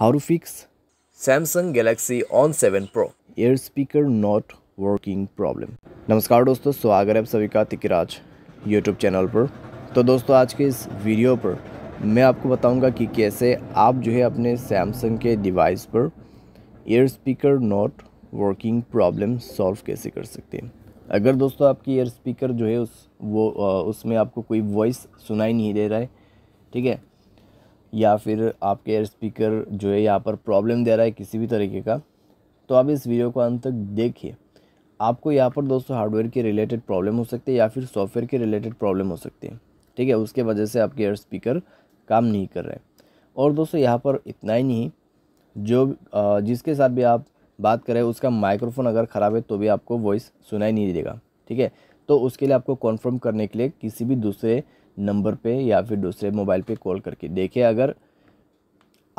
How to fix Samsung Galaxy on seven pro air speaker not working problem नमस्कार दोस्तों स्वागत है आप सभी का तिकराज यूट्यूब चैनल पर तो दोस्तों आज के इस वीडियो पर मैं आपको बताऊंगा कि कैसे आप जो है अपने सैमसंग के डिवाइस पर air speaker not working problem solve कैसे कर सकते हैं अगर दोस्तों आपकी एयर स्पीकर जो है उस वो उसमें आपको कोई वॉइस सुनाई नहीं दे रहा है ठीक है या फिर आपके एयर स्पीकर जो है यहाँ पर प्रॉब्लम दे रहा है किसी भी तरीके का तो आप इस वीडियो को अंत तक देखिए आपको यहाँ पर दोस्तों हार्डवेयर के रिलेटेड प्रॉब्लम हो सकती है या फिर सॉफ्टवेयर के रिलेटेड प्रॉब्लम हो सकती है ठीक है उसके वजह से आपके एयर स्पीकर काम नहीं कर रहे और दोस्तों यहाँ पर इतना ही नहीं जो जिसके साथ भी आप बात करें उसका माइक्रोफोन अगर ख़राब है तो भी आपको वॉइस सुनाई नहीं देगा ठीक है तो उसके लिए आपको कन्फर्म करने के लिए किसी भी दूसरे नंबर पे या फिर दूसरे मोबाइल पे कॉल करके देखें अगर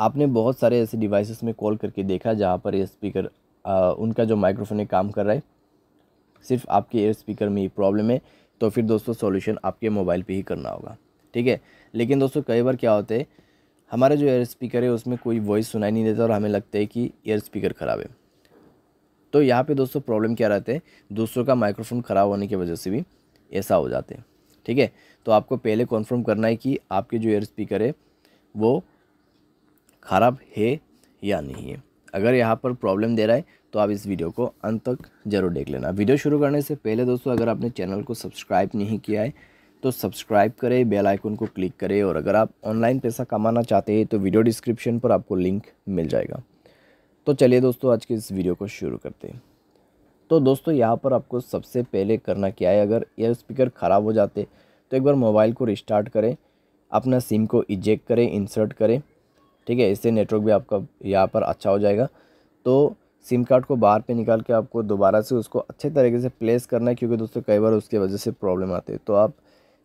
आपने बहुत सारे ऐसे डिवाइसेस में कॉल करके देखा जहाँ पर ये स्पीकर आ, उनका जो माइक्रोफोन है काम कर रहा है सिर्फ आपके एयर स्पीकर में ही प्रॉब्लम है तो फिर दोस्तों सॉल्यूशन आपके मोबाइल पे ही करना होगा ठीक है लेकिन दोस्तों कई बार क्या होता है हमारा जो एयर स्पीकर है उसमें कोई वॉइस सुनाई नहीं देता और हमें लगता है कि एयर स्पीकर ख़राब है तो यहाँ पे दोस्तों प्रॉब्लम क्या रहते हैं दूसरों का माइक्रोफोन ख़राब होने की वजह से भी ऐसा हो जाते हैं ठीक है तो आपको पहले कॉन्फर्म करना है कि आपके जो एयर स्पीकर है वो ख़राब है या नहीं है अगर यहाँ पर प्रॉब्लम दे रहा है तो आप इस वीडियो को अंत तक जरूर देख लेना वीडियो शुरू करने से पहले दोस्तों अगर आपने चैनल को सब्सक्राइब नहीं किया है तो सब्सक्राइब करें बेल आइकन को क्लिक करें और अगर आप ऑनलाइन पैसा कमाना चाहते हैं तो वीडियो डिस्क्रिप्शन पर आपको लिंक मिल जाएगा तो चलिए दोस्तों आज के इस वीडियो को शुरू करते हैं तो दोस्तों यहाँ पर आपको सबसे पहले करना क्या है अगर एयर स्पीकर ख़राब हो जाते तो एक बार मोबाइल को रिस्टार्ट करें अपना सिम को इजेक्ट करें इंसर्ट करें ठीक है इससे नेटवर्क भी आपका यहाँ पर अच्छा हो जाएगा तो सिम कार्ड को बाहर पे निकाल के आपको दोबारा से उसको अच्छे तरीके से प्लेस करना है क्योंकि दोस्तों कई बार उसके वजह से प्रॉब्लम आते हैं तो आप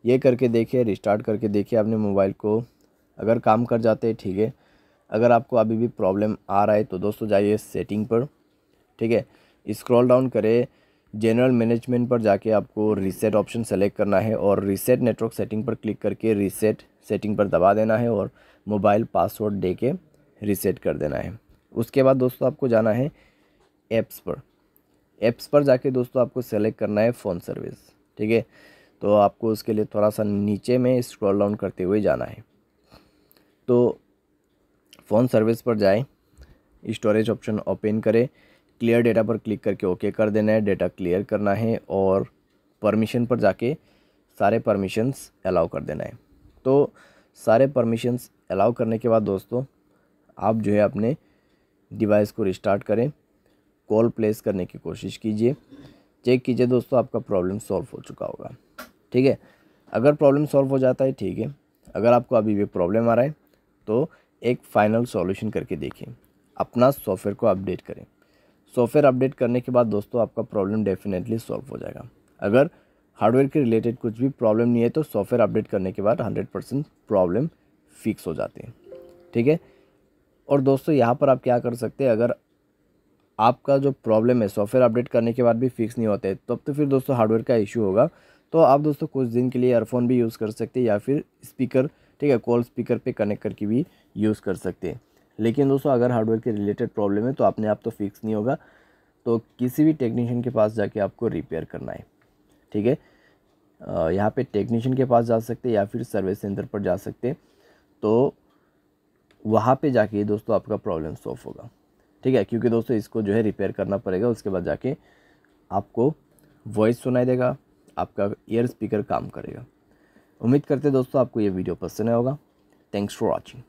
ये करके देखिए रिस्टार्ट करके देखिए अपने मोबाइल को अगर काम कर जाते हैं ठीक है अगर आपको अभी भी प्रॉब्लम आ रहा है तो दोस्तों जाइए सेटिंग पर ठीक है स्क्रॉल डाउन करें जनरल मैनेजमेंट पर जाके आपको रीसेट ऑप्शन सेलेक्ट करना है और रीसेट नेटवर्क सेटिंग पर क्लिक करके रीसेट सेटिंग पर दबा देना है और मोबाइल पासवर्ड दे के रीसेट कर देना है उसके बाद दोस्तों आपको जाना है ऐप्स पर ऐप्स पर जाके दोस्तों आपको सेलेक्ट करना है फ़ोन सर्विस ठीक है तो आपको उसके लिए थोड़ा सा नीचे में स्क्रॉल डाउन करते हुए जाना है तो फ़ोन सर्विस पर जाए स्टोरेज ऑप्शन ओपन करें क्लियर डेटा पर क्लिक करके ओके कर देना है डेटा क्लियर करना है और परमिशन पर जाके सारे परमिशंस अलाउ कर देना है तो सारे परमिशंस अलाउ करने के बाद दोस्तों आप जो है अपने डिवाइस को रिस्टार्ट करें कॉल प्लेस करने की कोशिश कीजिए चेक कीजिए दोस्तों आपका प्रॉब्लम सॉल्व हो चुका होगा ठीक है अगर प्रॉब्लम सॉल्व हो जाता है ठीक है अगर आपको अभी भी प्रॉब्लम आ रहा है तो एक फ़ाइनल सॉल्यूशन करके देखें अपना सॉफ्टवेयर को अपडेट करें सॉफ्टवेयर अपडेट करने के बाद दोस्तों आपका प्रॉब्लम डेफिनेटली सॉल्व हो जाएगा अगर हार्डवेयर के रिलेटेड कुछ भी प्रॉब्लम नहीं है तो सॉफ्टवेयर अपडेट करने के बाद हंड्रेड परसेंट प्रॉब्लम फिक्स हो जाती है ठीक है और दोस्तों यहाँ पर आप क्या कर सकते हैं अगर आपका जो प्रॉब्लम है सॉफ्टवेयर अपडेट करने के बाद भी फिक्स नहीं होता है तब तो फिर दोस्तों हार्डवेयर का इशू होगा तो आप दोस्तों कुछ दिन के लिए एयरफोन भी यूज़ कर सकते हैं या फिर स्पीकर ठीक है कॉल स्पीकर पे कनेक्ट करके भी यूज़ कर सकते हैं लेकिन दोस्तों अगर हार्डवेयर के रिलेटेड प्रॉब्लम है तो अपने आप तो फिक्स नहीं होगा तो किसी भी टेक्नीशियन के पास जाके आपको रिपेयर करना है ठीक है यहाँ पे टेक्नीशियन के पास जा सकते या फिर सर्विस सेंटर पर जा सकते तो वहाँ पे जाके दोस्तों आपका प्रॉब्लम सॉल्व होगा ठीक है क्योंकि दोस्तों इसको जो है रिपेयर करना पड़ेगा उसके बाद जाके आपको वॉइस सुनाई देगा आपका ईयर स्पीकर काम करेगा उम्मीद करते दोस्तों आपको ये वीडियो पसंद आएगा थैंक्स फॉर वॉचिंग